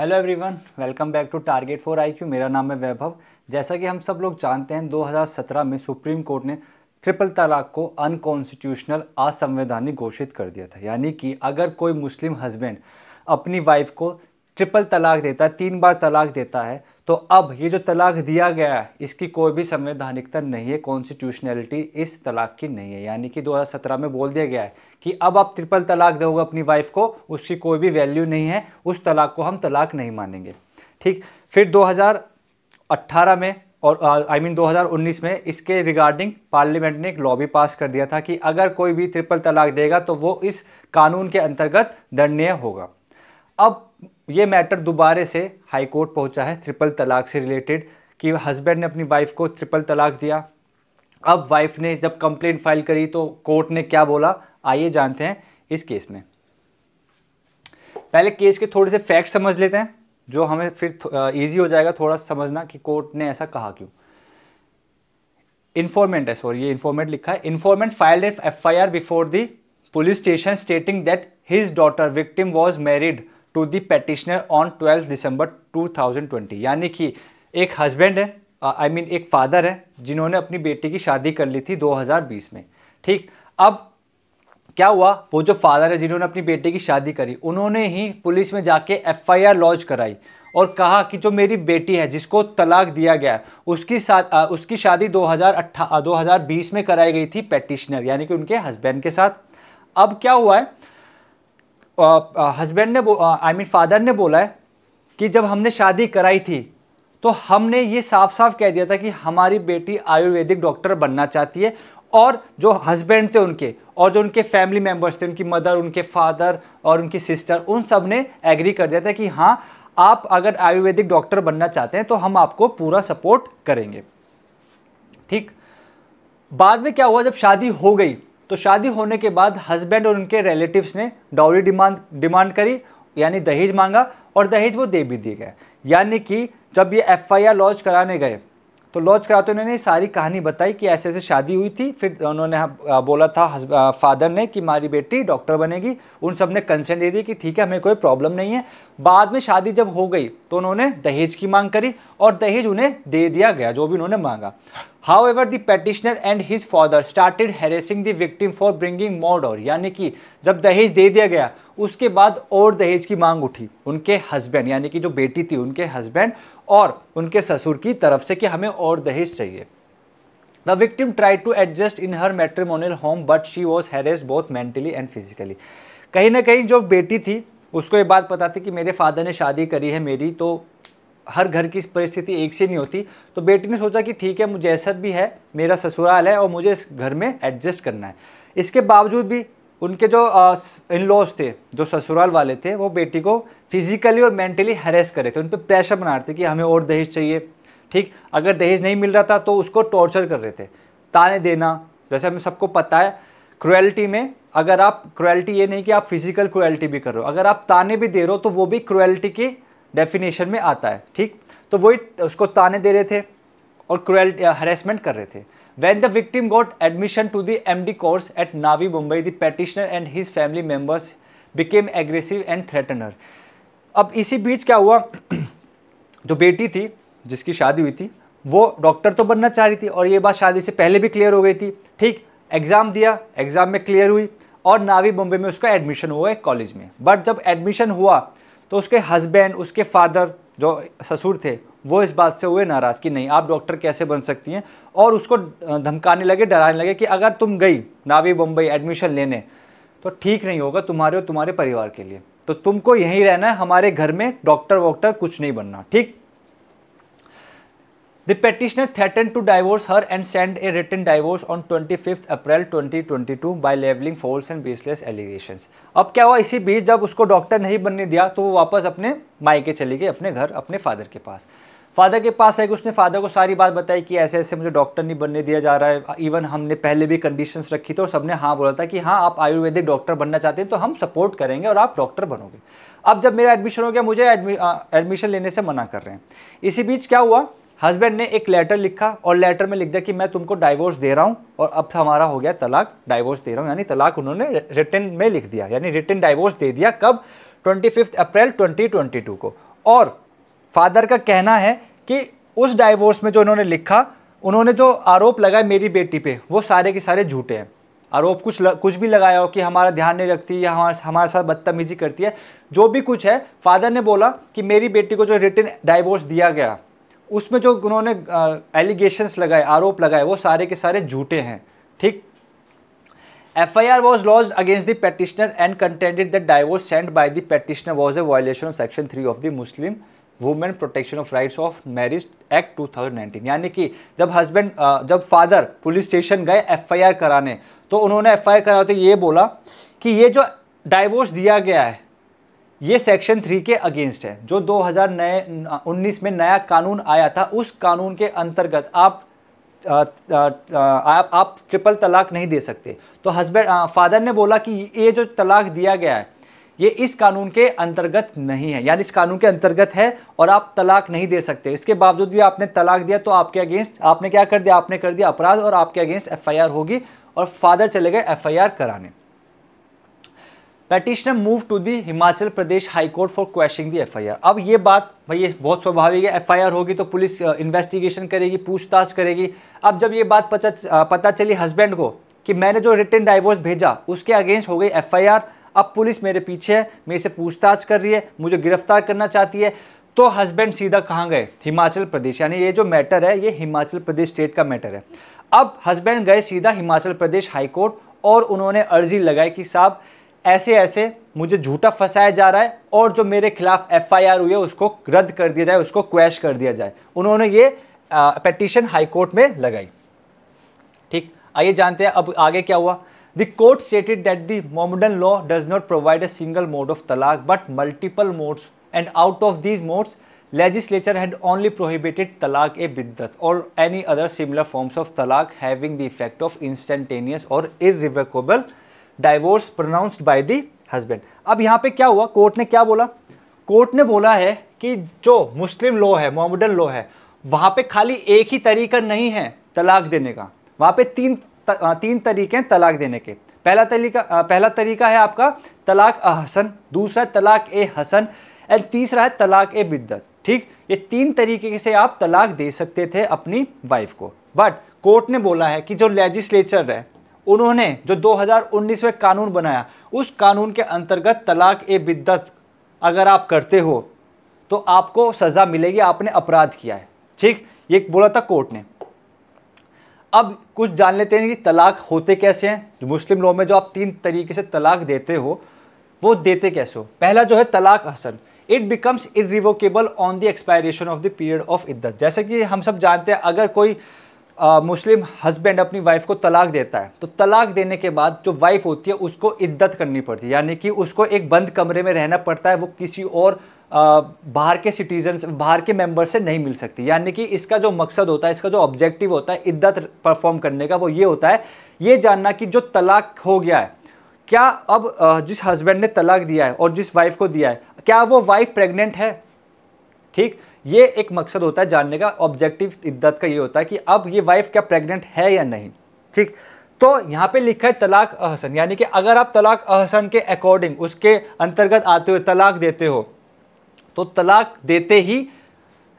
Hello everyone welcome back to target for I मेरा नाम है वैभव जैसा कि हम सब लोग जानते हैं 2017 में सुप्रीम कोर्ट ने ट्रिपल तलाक को अनकॉन्स्टिट्यूशनल असंवैधानिक घोषित कर दिया था यानी कि अगर कोई मुस्लिम हस्बैंड अपनी वाइफ को ट्रिपल तलाक देता है तीन बार तलाक देता है तो अब ये जो तलाक दिया गया है इसकी कोई भी संवैधानिकता नहीं है कॉन्स्टिट्यूशनैलिटी इस तलाक की नहीं है यानी कि 2017 में बोल दिया गया है कि अब आप ट्रिपल तलाक दोगे अपनी वाइफ को उसकी कोई भी वैल्यू नहीं है उस तलाक को हम तलाक नहीं मानेंगे ठीक फिर 2018 में और आई मीन 2019 में इसके रिगार्डिंग पार्लियामेंट ने एक लॉ भी पास कर दिया था कि अगर कोई भी ट्रिपल तलाक देगा तो वो इस कानून के अंतर्गत दंडनीय होगा अब ये मैटर दोबारे से हाई कोर्ट पहुंचा है ट्रिपल तलाक से रिलेटेड कि हस्बैंड ने अपनी वाइफ को ट्रिपल तलाक दिया अब वाइफ ने जब कंप्लेंट फाइल करी तो कोर्ट ने क्या बोला आइए जानते हैं इस केस में पहले केस के थोड़े से फैक्ट समझ लेते हैं जो हमें फिर ईजी हो जाएगा थोड़ा समझना कि कोर्ट ने ऐसा कहा क्यों इन्फॉर्मेंट है सॉरी ये इन्फॉर्मेंट लिखा है informant file F I R before the police station stating that his daughter victim was married to the petitioner on twelfth December 2020 यानी कि एक हस्बैंड है आई I मीन mean एक फादर है जिन्होंने अपनी बेटी की शादी कर ली थी 2020 में ठीक अब क्या हुआ वो जो फादर है जिन्होंने अपनी बेटी की शादी करी उन्होंने ही पुलिस में जाके एफआईआर लॉन्च कराई और कहा कि जो मेरी बेटी है जिसको तलाक दिया गया उसकी साथ आ, उसकी शादी दो हज़ार में कराई गई थी पेटिशनर यानी कि उनके हस्बैंड के साथ अब क्या हुआ है हस्बैंड ने आई मीन फादर ने बोला है कि जब हमने शादी कराई थी तो हमने ये साफ साफ कह दिया था कि हमारी बेटी आयुर्वेदिक डॉक्टर बनना चाहती है और जो हस्बैंड थे उनके और जो उनके फैमिली मेम्बर्स थे उनकी मदर उनके फादर और उनकी सिस्टर उन सब ने एग्री कर दिया था कि हाँ आप अगर आयुर्वेदिक डॉक्टर बनना चाहते हैं तो हम आपको पूरा सपोर्ट करेंगे ठीक बाद में क्या हुआ जब शादी हो गई तो शादी होने के बाद हस्बैंड और उनके रिलेटिव्स ने डाउरी डिमांड डिमांड करी यानी दहेज मांगा और दहेज वो दे भी दिए गए यानी कि जब ये एफआईआर लॉन्च कराने गए तो लॉन्च करा तो उन्होंने सारी कहानी बताई कि ऐसे ऐसे शादी हुई थी फिर उन्होंने बोला था फादर ने कि हमारी बेटी डॉक्टर बनेगी उन सब ने कंसेंट दे दी कि ठीक है हमें कोई प्रॉब्लम नहीं है बाद में शादी जब हो गई तो उन्होंने दहेज की मांग करी और दहेज उन्हें दे दिया गया जो भी उन्होंने मांगा however the petitioner and his father started harassing the victim for bringing more और यानी कि जब दहेज दे दिया गया उसके बाद और दहेज की मांग उठी उनके हस्बैंड यानी कि जो बेटी थी उनके हस्बैंड और उनके ससुर की तरफ से कि हमें और दहेज चाहिए the victim try to adjust in her matrimonial home but she was harassed both mentally and physically कहीं ना कहीं जो बेटी थी उसको ये बात पता थी कि मेरे फादर ने शादी करी है मेरी तो हर घर की परिस्थिति एक सी नहीं होती तो बेटी ने सोचा कि ठीक है मुझे ऐसा भी है मेरा ससुराल है और मुझे इस घर में एडजस्ट करना है इसके बावजूद भी उनके जो इन लॉज थे जो ससुराल वाले थे वो बेटी को फिजिकली और मेंटली हरेस करे थे उन पर प्रेशर बना रहे थे कि हमें और दहेज चाहिए ठीक अगर दहेज नहीं मिल रहा था तो उसको टॉर्चर कर रहे थे ताने देना जैसे हमें सबको पता है क्रुएल्टी में अगर आप क्रुएल्टी ये नहीं कि आप फिजिकल क्रुएल्टी भी करो अगर आप ताने भी दे रहे हो तो वो भी क्रुएल्टी की डेफिनेशन में आता है ठीक तो वही उसको ताने दे रहे थे और क्रुएल हरेसमेंट कर रहे थे When the victim got admission to the MD course at Navi Mumbai, the petitioner and his family members became aggressive and threatener. ab isi beech kya hua jo beti thi jiski shaadi hui thi वो doctor तो बनना चाह रही थी और ये बात शादी से पहले भी क्लियर हो गई थी ठीक एग्ज़ाम दिया एग्ज़ाम में क्लियर हुई और नावी बम्बे में उसका एडमिशन हुआ है कॉलेज में बट जब एडमिशन हुआ तो उसके हस्बैंड उसके फादर जो ससुर थे वो इस बात से हुए नाराज़ कि नहीं आप डॉक्टर कैसे बन सकती हैं और उसको धमकाने लगे डराने लगे कि अगर तुम गई नावी बम्बई एडमिशन लेने तो ठीक नहीं होगा तुम्हारे और तुम्हारे परिवार के लिए तो तुमको यहीं रहना है हमारे घर में डॉक्टर वॉक्टर कुछ नहीं बनना ठीक The petitioner threatened to divorce her and sent a written divorce on 25th April 2022 by labeling false and baseless allegations. अब क्या हुआ इसी बीच जब उसको डॉक्टर नहीं बनने दिया तो वो वापस अपने मायके चली गई अपने घर अपने फादर के पास फादर के पास आएगी उसने फादर को सारी बात बताई कि ऐसे ऐसे मुझे डॉक्टर नहीं बनने दिया जा रहा है इवन हमने पहले भी कंडीशंस रखी थी और सबने हाँ बोला था कि हाँ आप आयुर्वेदिक डॉक्टर बनना चाहते हैं तो हम सपोर्ट करेंगे और आप डॉक्टर बनोगे अब जब मेरा एडमिशन हो गया मुझे एडमिशन लेने से मना कर रहे हैं इसी बीच क्या हुआ हस्बैंड ने एक लेटर लिखा और लेटर में लिख दिया कि मैं तुमको डाइवोर्स दे रहा हूँ और अब हमारा हो गया तलाक डाइवोर्स दे रहा हूँ यानी तलाक उन्होंने रिटर्न में लिख दिया यानी रिटर्न डाइवोर्स दे दिया कब ट्वेंटी अप्रैल ट्वेंटी को और फादर का कहना है कि उस डाइवोर्स में जो इन्होंने लिखा उन्होंने जो आरोप लगाए मेरी बेटी पे वो सारे के सारे झूठे हैं आरोप कुछ कुछ भी लगाया हो कि हमारा ध्यान नहीं रखती या हमारे हमारे साथ बदतमीजी करती है जो भी कुछ है फादर ने बोला कि मेरी बेटी को जो रिटर्न डाइवोर्स दिया गया उसमें जो उन्होंने एलिगेशंस लगाए आरोप लगाए वो सारे के सारे झूठे हैं ठीक F I R was lodge against the petitioner and contended the divorce send by the petitioner was a violation of section three of the Muslim women protection of rights of marriage act 2019 यानी कि जब husband जब father police station गए F I R कराने तो उन्होंने F I are कराते ये बोला कि ये जो डाइवोर्स दिया गया है ये सेक्शन थ्री के अगेंस्ट है जो 2000 नए में नया कानून आया था उस कानून के अंतर्गत आप आ, आ, आप आप ट्रिपल तलाक नहीं दे सकते तो हस्बैंड फादर ने बोला कि ये जो तलाक दिया गया है ये इस कानून के अंतर्गत नहीं है यानी इस कानून के अंतर्गत है और आप तलाक नहीं दे सकते इसके बावजूद भी आपने तलाक दिया तो आपके अगेंस्ट आपने क्या कर दिया आपने कर दिया अपराध और आपके अगेंस्ट एफआईआर होगी और फादर चले गए एफआईआर कराने petitioner move to the Himachal Pradesh high court for questioning the FIR अब ये बात भाई ये बहुत स्वाभाविक है एफआईआर होगी तो पुलिस इन्वेस्टिगेशन करेगी पूछताछ करेगी अब जब ये बात पता पता चली हस्बैंड को कि मैंने जो रिटर्न डाइवोर्स भेजा उसके अगेंस्ट हो गई एफआईआर अब पुलिस मेरे पीछे है मेरे से पूछताछ कर रही है मुझे गिरफ्तार करना चाहती है तो हस्बैंड सीधा कहाँ गए हिमाचल प्रदेश यानी ये जो मैटर है ये हिमाचल प्रदेश स्टेट का मैटर है अब हस्बैंड गए सीधा हिमाचल प्रदेश हाईकोर्ट और उन्होंने अर्जी लगाई कि साहब ऐसे ऐसे मुझे झूठा फंसाया जा रहा है और जो मेरे खिलाफ एफआईआर हुई है उसको रद्द कर दिया जाए उसको क्वैश कर दिया जाए उन्होंने ये पटिशन हाईकोर्ट में लगाई ठीक आइए जानते हैं अब आगे क्या हुआ The court stated that the Mohammedan law does not provide a single mode of talaq but multiple modes and out of these modes legislature had only prohibited talaq a biddat or any other similar forms of talaq having the effect of instantaneous or irrevocable divorce pronounced by the husband अब यहाँ पे क्या हुआ court ने क्या बोला court ने बोला है कि जो मुस्लिम लॉ है मोहम्मदन लॉ है वहाँ पे खाली एक ही तरीका नहीं है तलाक देने का वहाँ पे तीन त, तीन तरीके हैं तलाक देने के पहला तरीका पहला तरीका है आपका तलाक अहसन दूसरा तलाक ए हसन एंड तीसरा है तलाक ए बिद्दत ठीक ये तीन तरीके से आप तलाक दे सकते थे अपनी वाइफ को बट कोर्ट ने बोला है कि जो लेजिस्लेचर है उन्होंने जो 2019 में कानून बनाया उस कानून के अंतर्गत तलाक ए बिद्दत अगर आप करते हो तो आपको सज़ा मिलेगी आपने अपराध किया है ठीक ये बोला था कोर्ट ने अब कुछ जान लेते हैं कि तलाक होते कैसे हैं जो मुस्लिम लॉ में जो आप तीन तरीके से तलाक देते हो वो देते कैसे हो पहला जो है तलाक हसन it becomes irrevocable on the expiration of the period of इद्दत जैसे कि हम सब जानते हैं अगर कोई मुस्लिम हस्बैंड अपनी वाइफ को तलाक देता है तो तलाक देने के बाद जो वाइफ होती है उसको इद्दत करनी पड़ती है यानी कि उसको एक बंद कमरे में रहना पड़ता है वो किसी और बाहर के सिटीजन बाहर के मेंबर से नहीं मिल सकती यानी कि इसका जो मकसद होता है इसका जो ऑब्जेक्टिव होता है इद्दत परफॉर्म करने का वो ये होता है ये जानना कि जो तलाक हो गया है क्या अब जिस हस्बैंड ने तलाक दिया है और जिस वाइफ को दिया है क्या वो वाइफ प्रेग्नेंट है ठीक ये एक मकसद होता है जानने का ऑब्जेक्टिव इद्दत का ये होता है कि अब ये वाइफ क्या प्रेग्नेंट है या नहीं ठीक तो यहाँ पे लिखा है तलाक अहसन यानी कि अगर आप तलाक अहसन के अकॉर्डिंग उसके अंतर्गत आते हुए तलाक देते हो तो तलाक देते ही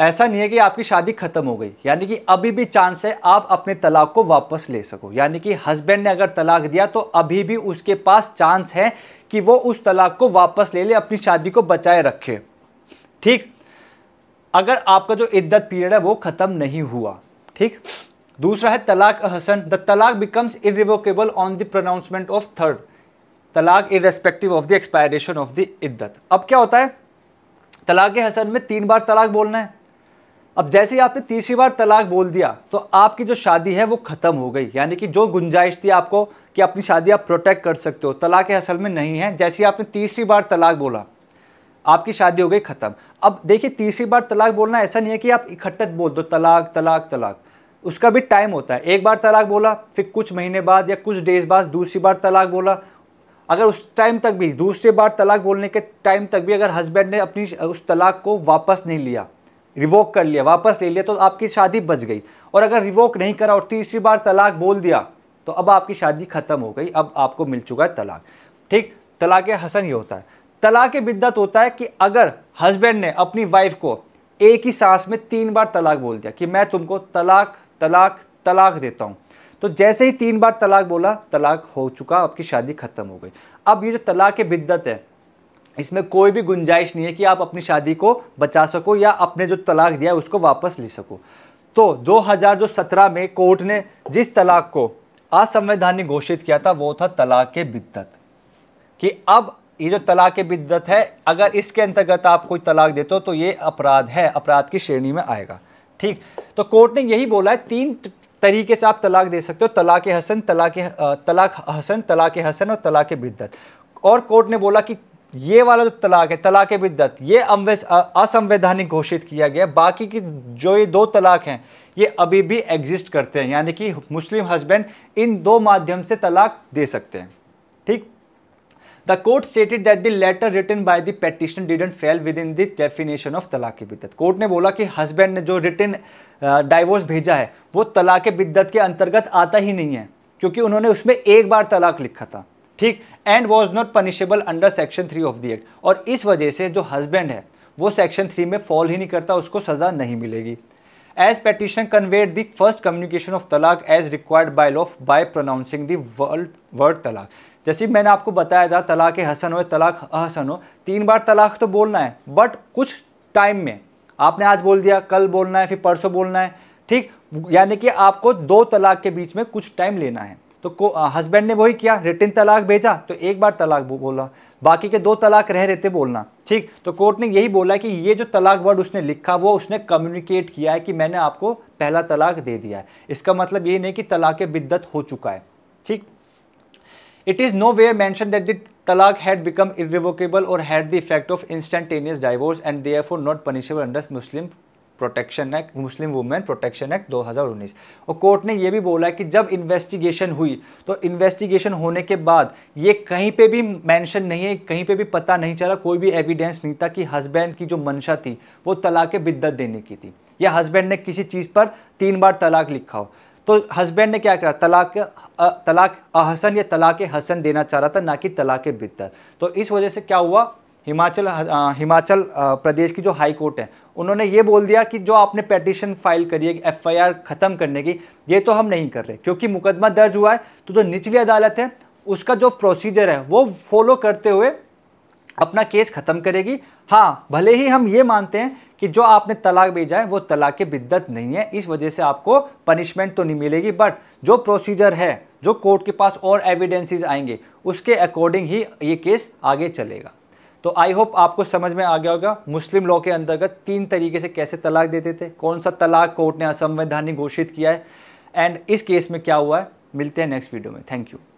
ऐसा नहीं है कि आपकी शादी खत्म हो गई यानी कि अभी भी चांस है आप अपने तलाक को वापस ले सको यानी कि हस्बैंड ने अगर तलाक दिया तो अभी भी उसके पास चांस है कि वो उस तलाक को वापस ले ले अपनी शादी को बचाए रखे ठीक अगर आपका जो इद्दत पीरियड है वो ख़त्म नहीं हुआ ठीक दूसरा है तलाक हसन द तलाक becomes irrevocable on the pronouncement of third तलाक respective of the expiration of the इद्दत अब क्या होता है तलाक हसन में तीन बार तलाक बोलना है अब जैसे ही आपने तीसरी बार तलाक बोल दिया तो आपकी जो शादी है वो ख़त्म हो गई यानी कि जो गुंजाइश थी आपको कि अपनी शादी आप प्रोटेक्ट कर सकते हो तलाक असल में नहीं है जैसे ही आपने तीसरी बार तलाक बोला आपकी शादी हो गई ख़त्म अब देखिए तीसरी बार तलाक बोलना ऐसा नहीं है कि आप इकट्ठा बोल दो तलाक तलाक तलाक उसका भी टाइम होता है एक बार तलाक बोला फिर कुछ महीने बाद या कुछ डेज बाद दूसरी बार तलाक बोला अगर उस टाइम तक भी दूसरी बार तलाक बोलने के टाइम तक भी अगर हस्बैंड ने अपनी उस तलाक को वापस नहीं लिया रिवोक कर लिया वापस ले लिया तो आपकी शादी बच गई और अगर रिवोक नहीं करा और तीसरी बार तलाक बोल दिया तो अब आपकी शादी ख़त्म हो गई अब आपको मिल चुका है तलाक ठीक तलाक हसन ये होता है तलाक बिद्दत होता है कि अगर हस्बैंड ने अपनी वाइफ को एक ही सांस में तीन बार तलाक बोल दिया कि मैं तुमको तलाक तलाक तलाक देता हूँ तो जैसे ही तीन बार तलाक बोला तलाक हो चुका आपकी शादी ख़त्म हो गई अब ये जो तलाक बिद्दत है इसमें कोई भी गुंजाइश नहीं है कि आप अपनी शादी को बचा सको या अपने जो तलाक दिया है उसको वापस ले सको तो 2017 में कोर्ट ने जिस तलाक को असंवैधानिक घोषित किया था वो था तलाक बिद्दत कि अब ये जो तलाक बिद्दत है अगर इसके अंतर्गत आप कोई तलाक देते हो तो ये अपराध है अपराध की श्रेणी में आएगा ठीक तो कोर्ट ने यही बोला है तीन तरीके से आप तलाक दे सकते हो तलाक हसन तलाक तलाक हसन तलाक हसन और तलाक बिद्दत और कोर्ट ने बोला कि ये वाला जो तलाक है तलाक बिद्दत ये असंवैधानिक घोषित किया गया बाकी की जो ये दो तलाक हैं ये अभी भी एग्जिस्ट करते हैं यानी कि मुस्लिम हस्बैंड इन दो माध्यम से तलाक दे सकते हैं ठीक court stated stated that the letter written by the petitioner didn't fell within the definition of तलाक बिद्दत e Court ने बोला कि husband ने जो रिटर्न uh, divorce भेजा है वो तलाक बिद्दत e के अंतर्गत आता ही नहीं है क्योंकि उन्होंने उसमें एक बार तलाक लिखा था ठीक and was not punishable under section three of the act और इस वजह से जो हस्बैंड है वो सेक्शन थ्री में फॉल ही नहीं करता उसको सजा नहीं मिलेगी as petition conveyed the first communication of तलाक as required by law by pronouncing third तलाक जैसे मैंने आपको बताया था तलाक हसन हो तलाक अहसन हो तीन बार तलाक तो बोलना है बट कुछ टाइम में आपने आज बोल दिया कल बोलना है फिर परसों बोलना है ठीक यानी कि आपको दो तलाक के बीच में कुछ टाइम लेना है तो हस्बैंड ने वही किया रिटर्न तलाक भेजा तो एक बार तलाक बोला बाकी के दो तलाक रह रहते बोलना ठीक तो कोर्ट ने यही बोला कि ये जो तलाक वर्ड उसने लिखा वो उसने कम्युनिकेट किया है कि मैंने आपको पहला तलाक दे दिया है इसका मतलब ये नहीं कि तलाक बिद्दत हो चुका है ठीक वेयर मैंशन दैट mentioned तलाक हैड बिकम had और had the effect of instantaneous divorce and they are for not punishable under Muslim protection act Muslim women protection act 2019 और कोर्ट ने यह भी बोला कि जब इन्वेस्टिगेशन हुई तो इन्वेस्टिगेशन होने के बाद ये कहीं पे भी मेंशन नहीं है कहीं पे भी पता नहीं चला कोई भी एविडेंस नहीं था कि हस्बैंड की जो मंशा थी वो तलाक बिद्दत देने की थी या हस्बैंड ने किसी चीज़ पर तीन बार तलाक लिखा हो तो हस्बैंड ने क्या करा तलाक तलाक अहसन या तलाक हसन देना चाह रहा था ना कि तलाक बितर तो इस वजह से क्या हुआ हिमाचल हिमाचल प्रदेश की जो हाई कोर्ट है उन्होंने ये बोल दिया कि जो आपने पेटिशन फाइल करी है एफआईआर ख़त्म करने की ये तो हम नहीं कर रहे क्योंकि मुकदमा दर्ज हुआ है तो जो निचली अदालत है उसका जो प्रोसीजर है वो फॉलो करते हुए अपना केस ख़त्म करेगी हाँ भले ही हम ये मानते हैं कि जो आपने तलाक भेजा है वो तलाक के बिद्दत नहीं है इस वजह से आपको पनिशमेंट तो नहीं मिलेगी बट जो प्रोसीजर है जो कोर्ट के पास और एविडेंसेस आएंगे उसके अकॉर्डिंग ही ये केस आगे चलेगा तो आई होप आपको समझ में आ गया होगा मुस्लिम लॉ के अंतर्गत तीन तरीके से कैसे तलाक देते थे कौन सा तलाक कोर्ट ने असंवैधानिक घोषित किया है एंड इस केस में क्या हुआ है मिलते हैं नेक्स्ट वीडियो में थैंक यू